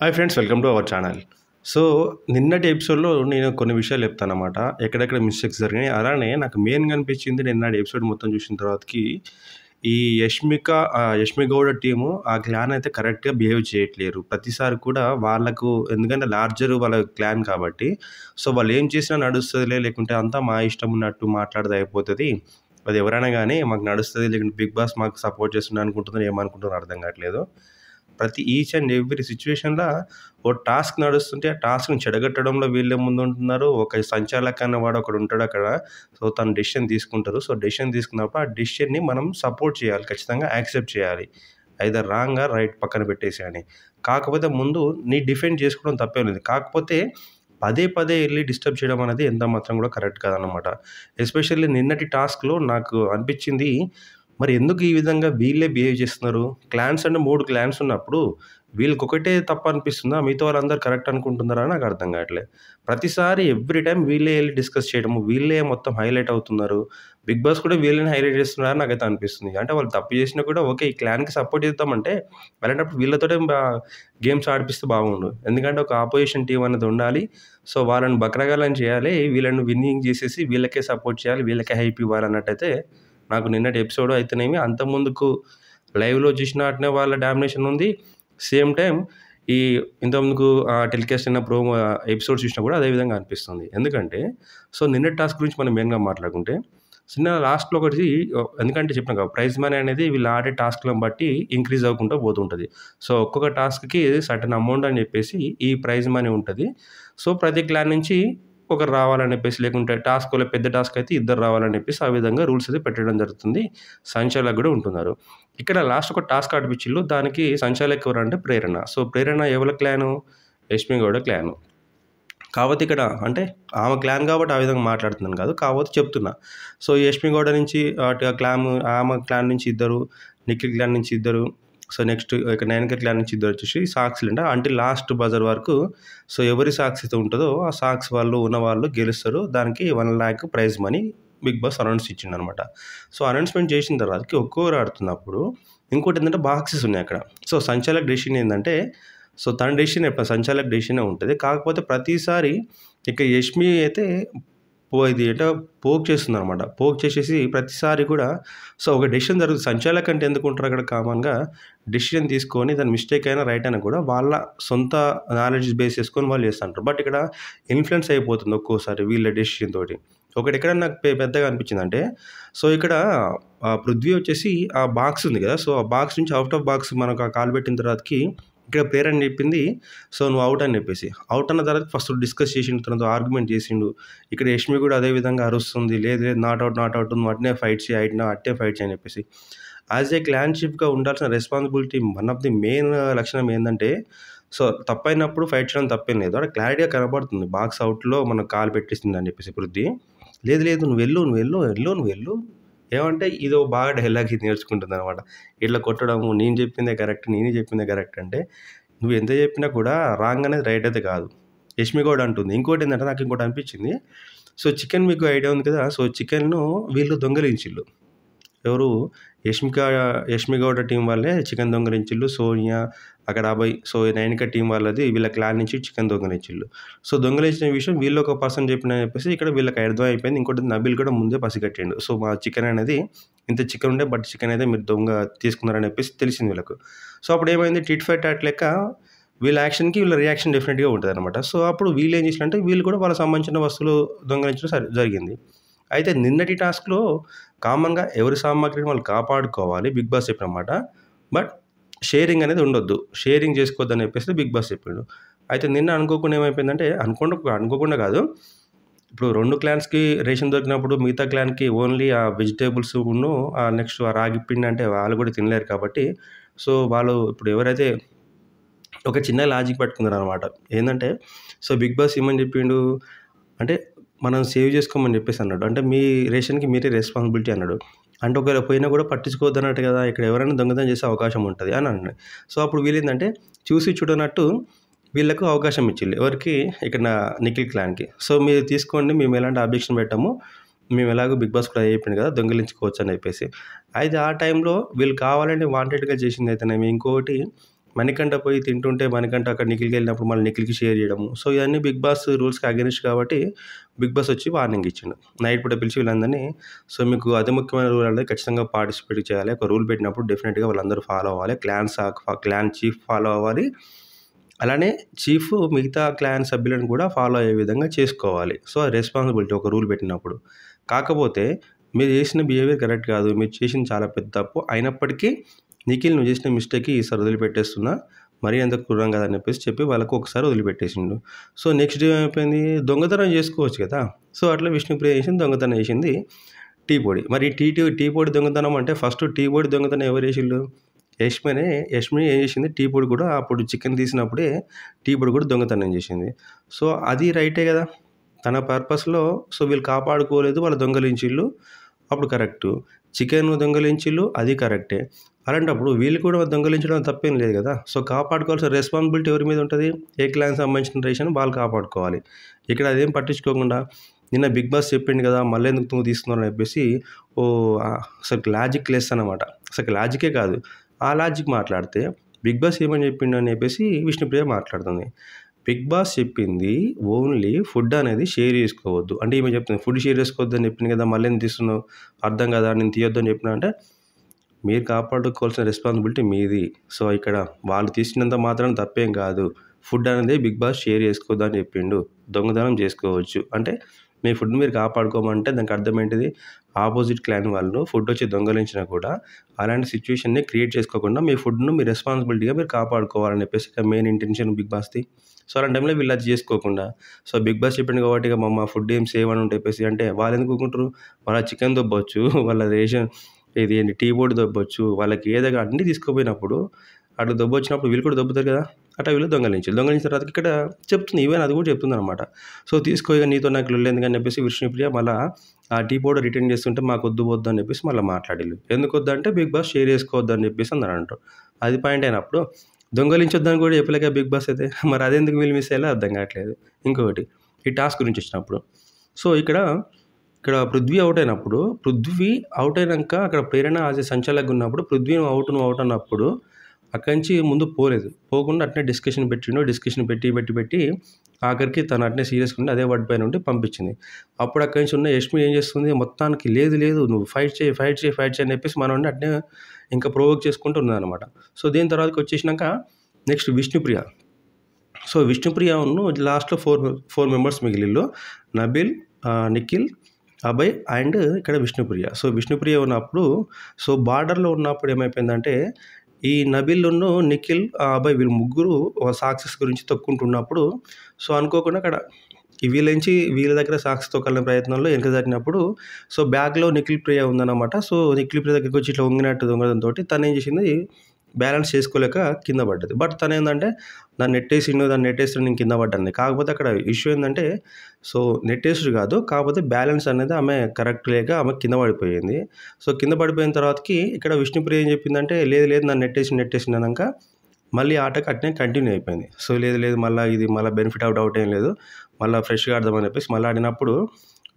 hi friends welcome to our channel so నిన్నటి ఎపిసోడ్లో నేను కొన్ని విషయాలు చెప్తాను అనమాట ఎక్కడెక్కడ మిస్టేక్స్ జరిగినాయి అలానే నాకు మెయిన్గా అనిపించింది నిన్నటి ఎపిసోడ్ మొత్తం చూసిన తర్వాతకి ఈ యష్మిక యష్మిగౌడ టీము ఆ క్లాన్ అయితే కరెక్ట్గా బిహేవ్ చేయట్లేరు ప్రతిసారి కూడా వాళ్ళకు ఎందుకంటే లార్జర్ వాళ్ళ క్లాన్ కాబట్టి సో వాళ్ళు ఏం చేసినా నడుస్తుందిలే లేకుంటే అంతా మా ఇష్టం ఉన్నట్టు మాట్లాడదు అయిపోతుంది అది ఎవరైనా కానీ మాకు నడుస్తుంది లేకుంటే బిగ్ బాస్ మాకు సపోర్ట్ చేస్తున్నా అనుకుంటుందని ఏమనుకుంటున్నారో అర్థం కావట్లేదు ప్రతి ఈచ్ అండ్ ఎవ్రీ సిచ్యువేషన్లో ఓ టాస్క్ నడుస్తుంటే ఆ టాస్క్ని చెడగట్టడంలో వీళ్ళే ముందు ఉంటున్నారు ఒక సంచాలక వాడు ఒకడు ఉంటాడు అక్కడ సో తను డెసిషన్ తీసుకుంటారు సో డెసిషన్ తీసుకున్నప్పుడు ఆ డెసిషన్ని మనం సపోర్ట్ చేయాలి ఖచ్చితంగా యాక్సెప్ట్ చేయాలి అయితే రాంగ్గా రైట్ పక్కన పెట్టేసేయని కాకపోతే ముందు నీ డిఫెండ్ చేసుకోవడం తప్పే ఉంది కాకపోతే పదే పదే వెళ్ళి డిస్టర్బ్ చేయడం అనేది ఎంత మాత్రం కూడా కరెక్ట్ కాదనమాట ఎస్పెషల్లీ నిన్నటి టాస్క్లో నాకు అనిపించింది మరి ఎందుకు ఈ విధంగా వీళ్ళే బిహేవ్ చేస్తున్నారు క్లాన్స్ అంటే మూడు క్లాన్స్ ఉన్నప్పుడు వీళ్ళకి ఒకటే తప్ప అనిపిస్తుందా మిగతా వాళ్ళందరూ కరెక్ట్ అనుకుంటున్నారా నాకు అర్థం కావట్లేదు ప్రతిసారి ఎవ్రీ టైం వీళ్ళే వెళ్ళి డిస్కస్ చేయడము వీళ్ళే మొత్తం హైలైట్ అవుతున్నారు బిగ్ బాస్ కూడా వీళ్ళని హైలైట్ చేస్తున్నారని అయితే అనిపిస్తుంది అంటే వాళ్ళు తప్పు చేసినా కూడా ఓకే ఈ క్లాన్కి సపోర్ట్ చేద్దామంటే వెళ్ళేటప్పుడు వీళ్ళతోటే గేమ్స్ ఆడిపిస్తే బాగుండు ఎందుకంటే ఒక ఆపోజిషన్ టీం అనేది ఉండాలి సో వాళ్ళని బక్రగాలని చేయాలి వీళ్ళని విన్నింగ్ చేసేసి వీళ్ళకే సపోర్ట్ చేయాలి వీళ్ళకే హైప్ ఇవ్వాలన్నట్టయితే నాకు నిన్నటి ఎపిసోడ్ అయితేనేమి అంతకుముందుకు లైవ్లో చూసిన అట్నే వాళ్ళ డామినేషన్ ఉంది సేమ్ టైం ఈ ఇంతకుముందుకు టెలికాస్ట్ అయిన ప్రోమో ఎపిసోడ్ చూసినా కూడా అదే విధంగా అనిపిస్తుంది ఎందుకంటే సో నిన్న టాస్క్ గురించి మనం మెయిన్గా మాట్లాడుకుంటే చిన్న లాస్ట్లో ఒకటి ఎందుకంటే చెప్పినా కదా ప్రైజ్ మనీ అనేది వీళ్ళు ఆడే టాస్క్లను బట్టి ఇంక్రీజ్ అవ్వకుండా పోతుంటుంది సో ఒక్కొక్క టాస్క్కి సర్టన్ అమౌంట్ అని చెప్పేసి ఈ ప్రైజ్ మనీ ఉంటుంది సో ప్రతి క్లాన్ నుంచి ఒకరు రావాలని చెప్పేసి లేకుంటే టాస్క్లో పెద్ద టాస్క్ అయితే ఇద్దరు రావాలని చెప్పేసి ఆ విధంగా రూల్స్ అయితే పెట్టడం జరుగుతుంది సంచాలకు కూడా ఉంటున్నారు ఇక్కడ లాస్ట్ ఒక టాస్క్ ఆడిపించిల్లు దానికి సంచాలక్ అంటే ప్రేరణ సో ప్రేరణ ఎవరి క్లాను లక్ష్మీ గౌడ క్లాను కాబట్టి ఇక్కడ అంటే ఆమె క్లాన్ కాబట్టి ఆ విధంగా మాట్లాడుతున్నాను కాదు కాకపోతే చెప్తున్నా సో యష్మి గౌడ నుంచి క్లామ్ ఆమె క్లాన్ నుంచి ఇద్దరు నిఖిల్ క్లాన్ నుంచి ఇద్దరు సో నెక్స్ట్ ఇక కే క్లాన్ నుంచి ఇద్దరు వచ్చేసి సాక్స్ అంట అంటే లాస్ట్ బజర్ వరకు సో ఎవరి సాక్స్ అయితే ఉంటుందో ఆ సాక్స్ వాళ్ళు ఉన్న వాళ్ళు గెలుస్తారు దానికి one lakh prize money Bigg Boss announce ఇచ్చిండు అనమాట సో అనౌన్స్మెంట్ చేసిన తర్వాత ఒక్కోరు ఆడుతున్నప్పుడు ఇంకోటి ఏంటంటే బాక్సెస్ ఉన్నాయి అక్కడ సో సంచాలక్ డెసిషన్ ఏంటంటే సో తన డెసిషన్ సంచాలక్ డెసిషనే ఉంటుంది కాకపోతే ప్రతిసారి ఇక యష్మి అయితే పో ఇది ఏంటో పోక్ చేస్తుంది అనమాట పోక్ చేసేసి ప్రతిసారి కూడా సో ఒక డెసిషన్ జరుగుతుంది సంచాలక్ అంటే ఎందుకు ఉంటారు అక్కడ కామన్గా డెసిషన్ తీసుకొని దాని మిస్టేక్ అయినా రైట్ అయినా కూడా వాళ్ళ సొంత నాలెడ్జ్ బేస్ చేసుకొని వాళ్ళు చేస్తుంటారు బట్ ఇక్కడ ఇన్ఫ్లుయెన్స్ అయిపోతుంది ఒక్కోసారి వీళ్ళ డెసిషన్ తోటి ఒకటి ఎక్కడ నాకు పెద్దగా అనిపించింది అంటే సో ఇక్కడ పృథ్వీ వచ్చేసి ఆ బాక్స్ ఉంది కదా సో ఆ బాక్స్ నుంచి అవుట్ ఆఫ్ బాక్స్ మనకు ఆ కాల్ పెట్టిన తర్వాతకి ఇక్కడ పేరు అని చెప్పింది సో నువ్వు అవుట్ అని చెప్పేసి అవుట్ అన్న తర్వాత ఫస్ట్ డిస్కస్ చేసిండు తనతో ఆర్గ్యుమెంట్ చేసిండు ఇక్కడ యష్మి కూడా అదే విధంగా అరుస్తుంది లేదు లేదు నాట్ అవుట్ నాట్ అవుట్ నువ్వు అట్నే ఫైట్ చేయి అయినా అట్టే ఫైట్ చేయని చెప్పేసి యాజ్ ఏ క్లాన్షిప్గా ఉండాల్సిన responsibility one of the main లక్షణం ఏంటంటే సో తప్పైనప్పుడు ఫైట్ చేయడం తప్పేం లేదు అక్కడ క్లారిటీగా కనబడుతుంది బాక్స్ అవుట్లో మనకు కాలు పెట్టేసింది అని చెప్పేసి వృద్ధి లేదు లేదు నువ్వు వెళ్ళు నువ్వు వెళ్ళు వెళ్ళు నువ్వు వెళ్ళు ఏమంటే ఇదో బాగా డైలాగ్ ఇది నేర్చుకుంటుంది అనమాట ఇట్లా కొట్టడము నేను చెప్పిందే కరెక్ట్ నేనే చెప్పిందే కరెక్ట్ అంటే నువ్వు ఎంత చెప్పినా కూడా రాంగ్ అనేది రైట్ అయితే కాదు యష్మి గౌడ్ అంటుంది ఇంకోటి ఏంటంటే నాకు ఇంకోటి అనిపించింది సో చికెన్ మీకు ఐడియా ఉంది కదా సో చికెన్ను వీళ్ళు దొంగలించిళ్ళు ఎవరు యష్మిక యష్మిగౌడ టీం వాళ్ళే చికెన్ దొంగలించిళ్ళు సోనియా అక్కడ అబ్బాయి సో నైనిక టీం వాళ్ళది వీళ్ళ క్లాన్ నుంచి చికెన్ దొంగలించిళ్ళు సో దొంగలించిన విషయం వీళ్ళు ఒక పర్సన్ చెప్పిన చెప్పేసి ఇక్కడ వీళ్ళకి అర్థం అయిపోయింది ఇంకోటి నబీల్ కూడా ముందే పసిగట్టిండు సో మా చికెన్ అనేది ఇంత చికెన్ ఉండే బట్ చికెన్ అయితే మీరు దొంగ తీసుకున్నారని చెప్పేసి తెలిసింది వీళ్ళకు సో అప్పుడు ఏమైంది టిట్ ఫైట్ అట్ లెక్క వీళ్ళ యాక్షన్కి వీళ్ళ రియాక్షన్ డెఫినెట్గా ఉంటుంది అనమాట సో అప్పుడు వీళ్ళు ఏం చేసినట్టే వీళ్ళు కూడా వాళ్ళకి సంబంధించిన వస్తువులు దొంగలించడం జరిగింది అయితే నిన్నటి టాస్క్లో కామన్గా ఎవరి సామాగ్రిని వాళ్ళు కాపాడుకోవాలి బిగ్ బాస్ చెప్పినమాట బట్ షేరింగ్ అనేది ఉండొద్దు షేరింగ్ చేసుకోవద్దు అని చెప్పేసి బిగ్ బాస్ చెప్పిండు అయితే నిన్న అనుకోకుండా ఏమైపోయిందంటే అనుకోండి అనుకోకుండా కాదు ఇప్పుడు రెండు క్లాన్స్కి రేషన్ దొరికినప్పుడు మిగతా క్లాన్కి ఓన్లీ ఆ వెజిటేబుల్స్ ఉన్ను నెక్స్ట్ ఆ రాగి పిండి అంటే వాళ్ళు కూడా తినలేరు కాబట్టి సో వాళ్ళు ఇప్పుడు ఎవరైతే ఒక చిన్న లాజిక్ పట్టుకున్నారు అనమాట ఏంటంటే సో బిగ్ బాస్ ఏమని చెప్పిండు అంటే మనం సేవ్ చేసుకోమని చెప్పేసి అన్నాడు అంటే మీ రేషన్కి మీరే రెస్పాన్సిబిలిటీ అన్నాడు అంటే ఒకవేళ పోయినా కూడా అన్నట్టు కదా ఇక్కడ ఎవరైనా దొంగతనం చేసే అవకాశం ఉంటుంది అని అన్నాడు సో అప్పుడు వీళ్ళేందంటే చూసి చూడనట్టు వీళ్ళకు అవకాశం ఇచ్చింది ఎవరికి ఇక్కడ నా నిఖిల్ క్లాన్కి సో మీరు తీసుకోండి మేము ఎలాంటి అబ్జెక్షన్ పెట్టాము మేము ఎలాగో బిగ్ బాస్ కూడా అయిపోయింది కదా దొంగిలించుకోవచ్చు అని చెప్పేసి అయితే ఆ టైంలో వీళ్ళు కావాలని వాంటెడ్గా చేసింది అయితేనేమి ఇంకొకటి మణికంట పోయి తింటుంటే మణికంట అక్కడ నిఖిల్కి వెళ్ళినప్పుడు మళ్ళీ నిఖిల్కి షేర్ చేయడము సో ఇవన్నీ బిగ్ బాస్ రూల్స్కి అగెనిస్ట్ కాబట్టి బిగ్ బాస్ వచ్చి వార్నింగ్ ఇచ్చిండు నైట్ పూట పిలిచి వీళ్ళందరినీ సో మీకు అతి ముఖ్యమైన రూల్ అనేది ఖచ్చితంగా పార్టిసిపేట్ చేయాలి ఒక రూల్ పెట్టినప్పుడు డెఫినెట్గా వాళ్ళందరూ ఫాలో అవ్వాలి క్లాన్ క్లాన్ చీఫ్ ఫాలో అవ్వాలి అలానే చీఫ్ మిగతా క్లాన్ సభ్యులను కూడా ఫాలో అయ్యే విధంగా చేసుకోవాలి సో రెస్పాన్సిబిలిటీ ఒక రూల్ పెట్టినప్పుడు కాకపోతే మీరు చేసిన బిహేవియర్ కరెక్ట్ కాదు మీరు చేసిన చాలా పెద్ద తప్పు అయినప్పటికీ నిఖిల్ నువ్వు చేసిన మిస్టేక్ ఈసారి వదిలిపెట్టేస్తున్నా మరీ అంత క్రూరం కదా అని చెప్పేసి చెప్పి వాళ్ళకు ఒకసారి వదిలిపెట్టేసిండు సో నెక్స్ట్ డే ఏమైపోయింది దొంగతనం చేసుకోవచ్చు కదా సో అట్లా విష్ణుప్రియ చేసింది దొంగతనం చేసింది టీ పొడి మరి టీ టీ టీ పొడి దొంగతనం అంటే ఫస్ట్ టీ పొడి దొంగతనం ఎవరు చేసిండు యష్మినే యష్మి ఏం చేసింది టీ పొడి కూడా అప్పుడు చికెన్ తీసినప్పుడే టీ పొడి కూడా దొంగతనం చేసింది సో అది రైటే కదా తన పర్పస్లో సో వీళ్ళు కాపాడుకోలేదు వాళ్ళు దొంగలించిళ్ళు అప్పుడు కరెక్టు చికెన్ దొంగలించిళ్ళు అది కరెక్టే అలాంటప్పుడు వీళ్ళు కూడా దొంగలించడం తప్పేం లేదు కదా సో కాపాడుకోవాల్సిన రెస్పాన్సిబిలిటీ ఎవరి మీద ఉంటుంది ఏ క్లైంట్ సంబంధించిన రేషన్ వాళ్ళు కాపాడుకోవాలి ఇక్కడ అదేం పట్టించుకోకుండా నిన్న బిగ్ బాస్ చెప్పింది కదా మళ్ళీ ఎందుకు నువ్వు తీసుకున్నారు అని చెప్పేసి ఓ అసలు లాజిక్ లెస్ అనమాట అసలు లాజికే కాదు ఆ లాజిక్ మాట్లాడితే బిగ్ బాస్ ఏమని చెప్పిండు అని చెప్పేసి విష్ణుప్రియ మాట్లాడుతుంది బిగ్ బాస్ చెప్పింది ఓన్లీ ఫుడ్ అనేది షేర్ చేసుకోవద్దు అంటే ఈమె చెప్తుంది ఫుడ్ షేర్ చేసుకోవద్దు అని చెప్పింది కదా మళ్ళీ ఎందుకు తీసుకున్నావు అర్థం కదా నేను తీయొద్దు అని చెప్పిన అంటే మీరు కాపాడుకోవాల్సిన రెస్పాన్సిబిలిటీ మీది సో ఇక్కడ వాళ్ళు తీసినంత మాత్రం తప్పేం కాదు ఫుడ్ అనేది బిగ్ బాస్ షేర్ అని చెప్పిండు దొంగతనం చేసుకోవచ్చు అంటే మీ ఫుడ్ మీరు కాపాడుకోమంటే దానికి అర్థం ఏంటిది ఆపోజిట్ క్లాన్ వాళ్ళు ఫుడ్ వచ్చి దొంగలించినా కూడా అలాంటి సిచ్యువేషన్ని క్రియేట్ చేసుకోకుండా మీ ఫుడ్ను మీ రెస్పాన్సిబిలిటీగా మీరు కాపాడుకోవాలని చెప్పేసి ఇక మెయిన్ ఇంటెన్షన్ బిగ్ బాస్ది సో అలాంటి టైంలో వీళ్ళు అది చేసుకోకుండా సో బిగ్ బాస్ చెప్పింది కాబట్టి ఇక మా ఫుడ్ ఏం సేవ్ అని చెప్పేసి అంటే వాళ్ళు ఎందుకు కూకుంటారు వాళ్ళ చికెన్ దొబ్బొచ్చు వాళ్ళ రేషన్ ఇది ఏంటి టీ బోర్డు దొబ్బొచ్చు వాళ్ళకి ఏదైనా అన్ని తీసుకుపోయినప్పుడు అట్లా దొబ్బొచ్చినప్పుడు వీళ్ళు కూడా దొబ్బుతారు కదా అట్లా వీళ్ళు దొంగలించారు దొంగలించిన తర్వాత ఇక్కడ చెప్తుంది ఈవెన్ అది కూడా చెప్తుంది అనమాట సో తీసుకో నీతో నాకు వెళ్ళేందుకు అని చెప్పేసి విష్ణుప్రియ మళ్ళీ ఆ టీ పౌడర్ రిటర్న్ చేస్తుంటే మాకు వద్దు వద్దు అని చెప్పేసి మళ్ళీ మాట్లాడలేదు ఎందుకు వద్దు అంటే బిగ్ బాస్ షేర్ చేసుకోవద్దు అని చెప్పేసి అందరు అంటారు అది పాయింట్ అయినప్పుడు దొంగలించొద్దని కూడా చెప్పలేక బిగ్ బాస్ అయితే మరి అదెందుకు వీళ్ళు మిస్ అయ్యేలా అర్థం కావట్లేదు ఇంకొకటి ఈ టాస్క్ గురించి వచ్చినప్పుడు సో ఇక్కడ ఇక్కడ పృథ్వీ అవుట్ అయినప్పుడు పృథ్వీ అవుట్ అయినాక అక్కడ ప్రేరణ ఆజ సంచాలకుగా ఉన్నప్పుడు పృథ్వీ అవుట్ నువ్వు అవుట్ అన్నప్పుడు అక్కడి నుంచి ముందు పోలేదు పోకుండా అట్నే డిస్కషన్ పెట్టిండు డిస్కషన్ పెట్టి పెట్టి పెట్టి ఆఖరికి తను అట్నే సీరియస్గా ఉండి అదే వాడి పైన ఉండి పంపించింది అప్పుడు అక్కడి నుంచి ఉన్న యష్మి ఏం చేస్తుంది మొత్తానికి లేదు లేదు నువ్వు ఫైట్ చేయి ఫైట్ చేయి ఫైట్ చేయి అని చెప్పేసి మనం అట్నే ఇంకా ప్రొవోక్ చేసుకుంటూ అనమాట సో దీని తర్వాతకి వచ్చేసినాక నెక్స్ట్ విష్ణుప్రియ సో విష్ణుప్రియ ఉన్న లాస్ట్లో ఫోర్ ఫోర్ మెంబర్స్ మిగిలిల్లు నబిల్ నిఖిల్ అభయ్ అండ్ ఇక్కడ విష్ణుప్రియ సో విష్ణుప్రియ ఉన్నప్పుడు సో బార్డర్లో ఉన్నప్పుడు ఏమైపోయిందంటే ఈ నబిల్ను నిఖిల్ అభయ్ వీళ్ళు ముగ్గురు సాక్సెస్ గురించి తొక్కుంటున్నప్పుడు సో అనుకోకుండా అక్కడ వీళ్ళించి వీళ్ళ దగ్గర సాక్స్ తొక్కలే ప్రయత్నంలో వెనక జరిగినప్పుడు సో బ్యాగ్లో నిఖిల్ ప్రియ ఉందన్నమాట సో నిఖిల్ ప్రియ దగ్గరికి వచ్చి ఇట్లా వంగినట్టు దొంగడంతో తను ఏం చేసింది బ్యాలెన్స్ చేసుకోలేక కింద పడ్డది బట్ తను ఏంటంటే నా నెట్టేసిండు దాన్ని నెట్టేసి నేను కింద పడ్డాను కాకపోతే అక్కడ ఇష్యూ ఏంటంటే సో నెట్టేసుడు కాదు కాకపోతే బ్యాలెన్స్ అనేది ఆమె కరెక్ట్ లేక ఆమె కింద పడిపోయింది సో కింద పడిపోయిన తర్వాతకి ఇక్కడ విష్ణుప్రియ ఏం చెప్పిందంటే లేదు లేదు నన్ను నెట్టేసి నెట్టేసినాక మళ్ళీ ఆట కట్నే కంటిన్యూ అయిపోయింది సో లేదు లేదు మళ్ళీ ఇది మళ్ళీ బెనిఫిట్ అవుట్ అవుట్ ఏం లేదు మళ్ళీ ఫ్రెష్గా ఆడదామని చెప్పేసి మళ్ళీ ఆడినప్పుడు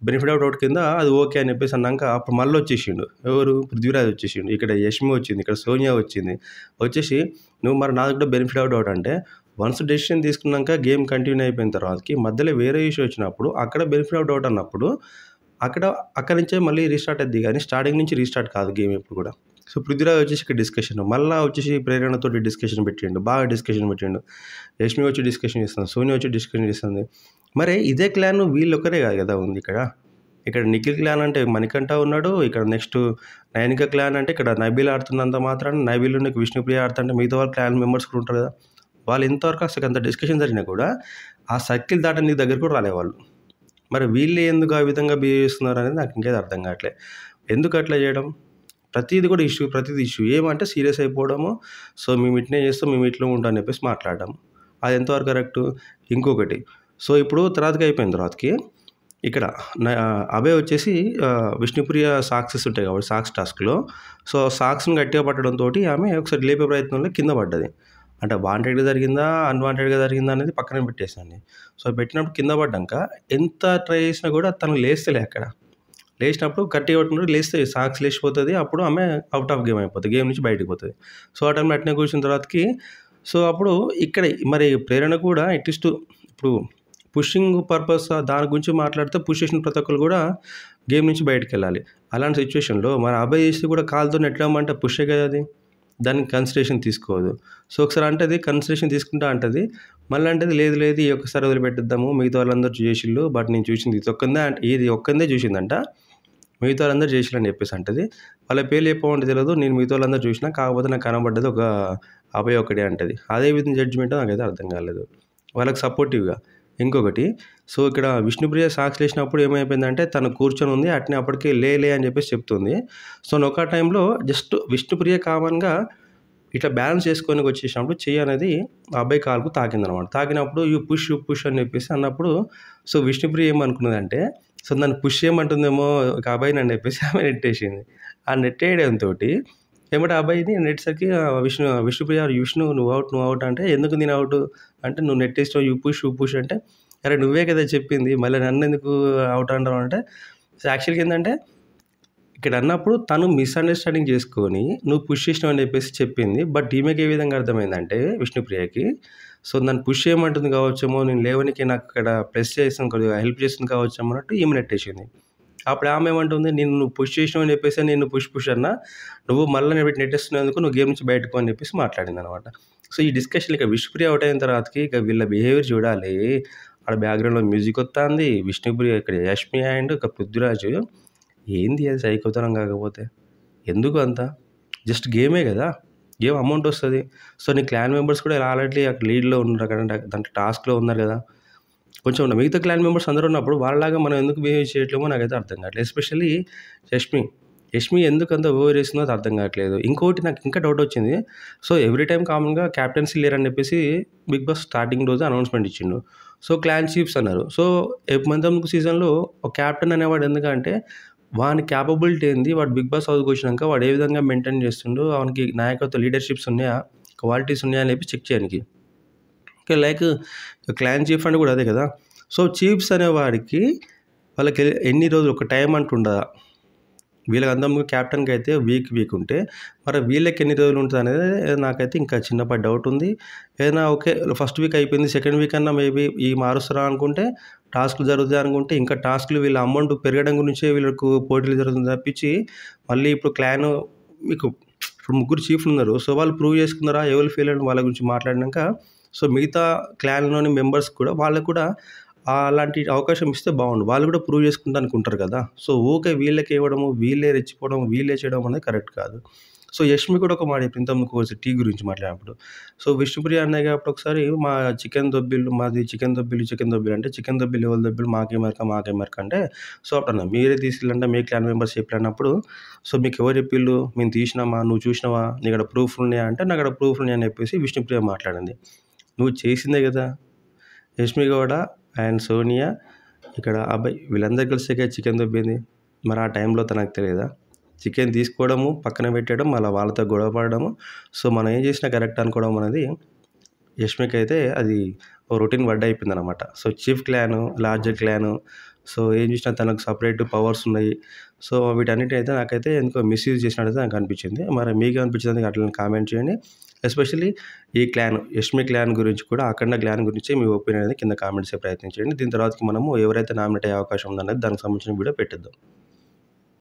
బెనిఫిట్ అవుట్ అవుట్ కింద అది ఓకే అని చెప్పేసి అన్నాక అప్పుడు మళ్ళీ వచ్చేసిండు ఎవరు పృథ్వీరాజ్ వచ్చేసిండు ఇక్కడ యష్మి వచ్చింది ఇక్కడ సోనియా వచ్చింది వచ్చేసి నువ్వు మరి నాకు కూడా బెనిఫిట్ అవుట్ అవుట్ అంటే వన్స్ డెసిషన్ తీసుకున్నాక గేమ్ కంటిన్యూ అయిపోయిన తర్వాతకి మధ్యలో వేరే ఇష్యూ వచ్చినప్పుడు అక్కడ బెనిఫిట్ అవుట్ అవుట్ అన్నప్పుడు అక్కడ అక్కడ నుంచే మళ్ళీ రీస్టార్ట్ అయింది కానీ స్టార్టింగ్ నుంచి రీస్టార్ట్ కాదు గేమ్ ఇప్పుడు కూడా సో పృథ్వీరాజ్ వచ్చేసి ఇక్కడ డిస్కషన్ మళ్ళీ వచ్చేసి ప్రేరణతో డిస్కషన్ పెట్టిండు బాగా డిస్కషన్ పెట్టిండు యష్మి వచ్చి డిస్కషన్ చేస్తుంది సోని వచ్చి డిస్కషన్ చేస్తుంది మరి ఇదే క్లాన్ వీళ్ళొక్కరే కదా ఉంది ఇక్కడ ఇక్కడ నిఖిల్ క్లాన్ అంటే మణికంఠ ఉన్నాడు ఇక్కడ నెక్స్ట్ నయనిక క్లాన్ అంటే ఇక్కడ నైబిల్ ఆడుతున్నంత మాత్రం నబీల్ నీకు విష్ణుప్రియ ఆడుతుంటే మిగతా వాళ్ళు క్లాన్ మెంబర్స్ కూడా ఉంటారు కదా వాళ్ళు ఇంతవరకు అసలు అంత డిస్కషన్ జరిగినా కూడా ఆ సర్కిల్ దాటి నీ దగ్గర కూడా రాలే వాళ్ళు మరి వీళ్ళు ఎందుకు ఆ విధంగా బిహేవ్ చేస్తున్నారు అనేది నాకు ఇంకేది అర్థం కావట్లే ఎందుకు అట్లా చేయడం ప్రతిది కూడా ఇష్యూ ప్రతిది ఇష్యూ ఏమంటే సీరియస్ అయిపోవడము సో మేము ఇట్నే చేస్తాం మేము ఇట్లా ఉంటాం అని చెప్పేసి మాట్లాడడం అది ఎంతవరకు కరెక్టు ఇంకొకటి సో ఇప్పుడు తర్వాతకి అయిపోయిన తర్వాతకి ఇక్కడ అభయ్ వచ్చేసి విష్ణుప్రియ సాక్సెస్ ఉంటాయి కాబట్టి సాక్స్ టాస్క్లో సో సాక్స్ని గట్టిగా పట్టడంతో ఆమె ఒకసారి లేపే ప్రయత్నంలో కింద పడ్డది అంటే వాంటెడ్గా జరిగిందా అన్వాంటెడ్గా జరిగిందా అనేది పక్కన పెట్టేసాను సో పెట్టినప్పుడు కింద పడ్డాక ఎంత ట్రై చేసినా కూడా తను లేస్తలే అక్కడ లేచినప్పుడు గట్టిగా పట్టుకుంటే లేస్తే సాక్స్ లేచిపోతుంది అప్పుడు ఆమె అవుట్ ఆఫ్ గేమ్ అయిపోతుంది గేమ్ నుంచి బయటకు పోతుంది సో ఆ టైంలో అట్నే కూర్చున్న తర్వాతకి సో అప్పుడు ఇక్కడ మరి ప్రేరణ కూడా ఇట్ టు ఇప్పుడు పుషింగ్ పర్పస్ దాని గురించి మాట్లాడితే పుష్ చేసిన ప్రతి ఒక్కరు కూడా గేమ్ నుంచి బయటకు వెళ్ళాలి అలాంటి సిచ్యువేషన్లో మన అబ్బాయి చేస్తే కూడా కాలుతో నెట్టమంటే పుష్ే కదా అది దానికి కన్సిడరేషన్ తీసుకోదు సో ఒకసారి అంటది కన్సిడరేషన్ తీసుకుంటా అంటది మళ్ళీ అంటది లేదు లేదు ఈ ఒక్కసారి వదిలిపెట్టిద్దాము మిగతా వాళ్ళందరూ చేసిళ్ళు బట్ నేను చూసింది ఇది ఒక్కందే ఇది ఒక్కందే చూసిందంట మిగతా వాళ్ళందరూ అని చెప్పేసి అంటది వాళ్ళ పేర్లు చెప్పమంటే తెలియదు నేను మిగతా వాళ్ళందరూ చూసినా కాకపోతే నాకు కనబడ్డది ఒక అబ్బాయి ఒకటే అంటది అదే విధంగా జడ్జిమెంట్ నాకైతే అర్థం కాలేదు వాళ్ళకి సపోర్టివ్గా ఇంకొకటి సో ఇక్కడ విష్ణుప్రియ సాక్స్ లేచినప్పుడు ఏమైపోయిందంటే తను కూర్చొని ఉంది అట్నే అప్పటికే లే లే అని చెప్పేసి చెప్తుంది సో నొక టైంలో జస్ట్ విష్ణుప్రియ కామన్గా ఇట్లా బ్యాలెన్స్ చేసుకొని వచ్చేసినప్పుడు చెయ్యి అనేది ఆ అబ్బాయి కాలుకు తాకిందనమాట తాకినప్పుడు యూ పుష్ యూ పుష్ అని చెప్పేసి అన్నప్పుడు సో విష్ణుప్రియ ఏమనుకున్నదంటే సో దాన్ని పుష్ చేయమంటుందేమో ఒక అబ్బాయిని అని చెప్పేసి ఆమె నెట్టేసింది ఆ నెట్టేయడంతో ఏమంటే అబ్బాయిని నెట్సరికి విష్ణు విష్ణుప్రియ విష్ణు నువ్వు అవుట్ నువ్వు అవుట్ అంటే ఎందుకు నేను అవుట్ అంటే నువ్వు నెట్టేసినావు యూ పుష్ యూ పుష్ అంటే అరే నువ్వే కదా చెప్పింది మళ్ళీ నన్ను ఎందుకు అవుట్ అంటావు అంటే యాక్చువల్గా ఏంటంటే ఇక్కడ అన్నప్పుడు తను మిస్అండర్స్టాండింగ్ చేసుకొని నువ్వు పుష్ చేసినావు అని చెప్పేసి చెప్పింది బట్ ఈమెకి ఏ విధంగా అర్థమైందంటే విష్ణుప్రియకి సో దాన్ని పుష్ చేయమంటుంది కావచ్చేమో నేను లేవనికి నాకు ఇక్కడ ప్రెస్ చేసిన కొద్దిగా హెల్ప్ చేస్తుంది కావచ్చేమో అన్నట్టు ఈమె నెట్టేసింది అప్పుడు ఆమె ఏమంటుంది నేను నువ్వు పుష్ చేసినావు అని చెప్పేసి నేను పుష్ పుష్ అన్నా నువ్వు మళ్ళీ నేను పెట్టి నెట్టేస్తున్నందుకు నువ్వు గేమ్ నుంచి బయటకు అని చెప్పేసి మాట్లాడింది అనమాట సో ఈ డిస్కషన్ ఇక విష్ణుప్రియ అవుట్ అయిన తర్వాతకి ఇక వీళ్ళ బిహేవియర్ చూడాలి ఆడ బ్యాక్గ్రౌండ్లో మ్యూజిక్ వస్తుంది విష్ణుప్రియ ఇక్కడ యష్మి అండ్ ఇక పృథ్వీరాజు ఏంది అది సైకోతరం కాకపోతే ఎందుకు అంత జస్ట్ గేమే కదా గేమ్ అమౌంట్ వస్తుంది సో నీ క్లాన్ మెంబర్స్ కూడా ఆల్రెడీ అక్కడ లీడ్లో ఉన్నారు అక్కడ దాంట్లో టాస్క్లో ఉన్నారు కదా కొంచెం ఉన్న మిగతా క్లాన్ మెంబర్స్ అందరూ ఉన్నప్పుడు వాళ్ళలాగా మనం ఎందుకు బిహేవ్ చేయట్లేమో నాకైతే అర్థం కావట్లేదు ఎస్పెషల్లీ యష్మి యష్మి ఎందుకు అంత ఓవర్ చేస్తుందో అది అర్థం కావట్లేదు ఇంకోటి నాకు ఇంకా డౌట్ వచ్చింది సో ఎవ్రీ టైం కామన్గా క్యాప్టెన్సీ లేరని చెప్పేసి బిగ్ బాస్ స్టార్టింగ్ రోజు అనౌన్స్మెంట్ ఇచ్చిండు సో క్లాన్ చీఫ్స్ అన్నారు సో మందం సీజన్లో ఒక క్యాప్టెన్ అనేవాడు ఎందుకంటే వాని క్యాపబిలిటీ ఏంది వాడు బిగ్ బాస్ హౌస్కి వచ్చినాక వాడు ఏ విధంగా మెయింటైన్ చేస్తుండో వానికి నాయకత్వ లీడర్షిప్స్ ఉన్నాయా క్వాలిటీస్ ఉన్నాయా అని చెప్పి చెక్ చేయడానికి ఓకే లైక్ క్లాన్ చీఫ్ అంటే కూడా అదే కదా సో చీఫ్స్ అనేవాడికి వాళ్ళకి ఎన్ని రోజులు ఒక టైం అంటుండదా వీళ్ళకి అందరూ క్యాప్టెన్కి అయితే వీక్ వీక్ ఉంటే మరి వీళ్ళకి ఎన్ని రోజులు ఉంటుంది అనేది నాకైతే ఇంకా చిన్నపాటి డౌట్ ఉంది ఏదైనా ఓకే ఫస్ట్ వీక్ అయిపోయింది సెకండ్ వీక్ అన్నా మేబీ ఈ మారుస్తారా అనుకుంటే టాస్క్లు జరుగుతాయి అనుకుంటే ఇంకా టాస్క్లు వీళ్ళ అమౌంట్ పెరగడం గురించే వీళ్ళకు పోటీలు జరుగుతుంది తప్పించి మళ్ళీ ఇప్పుడు క్లాన్ మీకు ఇప్పుడు ముగ్గురు చీఫ్లు ఉన్నారు సో వాళ్ళు ప్రూవ్ చేసుకున్నారా ఎవరు ఫీల్ అని వాళ్ళ గురించి మాట్లాడినాక సో మిగతా క్లాన్లోని మెంబర్స్ కూడా వాళ్ళకు కూడా అలాంటి అవకాశం ఇస్తే బాగుండు వాళ్ళు కూడా ప్రూవ్ చేసుకుంటా అనుకుంటారు కదా సో ఓకే వీళ్ళకి ఇవ్వడము వీళ్ళే రెచ్చిపోవడం వీళ్ళే చేయడం అనేది కరెక్ట్ కాదు సో యష్మి కూడా ఒక మాట ప్రింతమ్ కోర్స్ టీ గురించి మాట్లాడినప్పుడు సో విష్ణుప్రియ అన్నయ్య కాబట్టి ఒకసారి మా చికెన్ దొబ్బిళ్ళు మాది చికెన్ దొబ్బిలు చికెన్ దొబ్బిలు అంటే చికెన్ దొబ్బిలు ఎవరి దొబ్బిలు మాకే మరక మాకే మరక అంటే సో అప్పుడు మీరే తీసుకెళ్ళంటే మీ క్లాన్ మెంబర్స్ చెప్పినప్పుడు సో మీకు ఎవరు చెప్పిళ్ళు మేము తీసినామా నువ్వు చూసినావా నీ అక్కడ ప్రూఫ్ ఉన్నాయా అంటే నా అక్కడ ప్రూఫ్ ఉన్నాయని చెప్పేసి విష్ణుప్రియ మాట్లాడింది నువ్వు చేసిందే కదా రష్మి గౌడ అండ్ సోనియా ఇక్కడ అబ్బాయి వీళ్ళందరూ కలిసే చికెన్ దొబ్బింది మరి ఆ టైంలో తనకు తెలియదా చికెన్ తీసుకోవడము పక్కన పెట్టడం మళ్ళీ వాళ్ళతో గొడవ పడడము సో మనం ఏం చేసినా కరెక్ట్ అనుకోవడం అనేది యష్మికి అయితే అది రొటీన్ వడ్డ అయిపోయింది అనమాట so chief clan larger clan so ఏం చేసినా తనకు సపరేట్ పవర్స్ ఉన్నాయి సో వీటన్నిటి అయితే నాకైతే ఎందుకో మిస్యూజ్ చేసినట్టు నాకు అనిపించింది మరి మీకు అనిపించింది అట్లా కామెంట్ చేయండి ఎస్పెషల్లీ ఈ క్లాన్ యష్మి క్లాన్ గురించి కూడా అఖండ క్లాన్ గురించి మీ ఒపీనియన్ అనేది కింద కామెంట్స్ ప్రయత్నించండి దీని తర్వాత మనము ఎవరైతే నామినేట్ అయ్యే అవకాశం ఉందనేది దానికి సంబంధించిన వీడియో పెట్టిద్దాం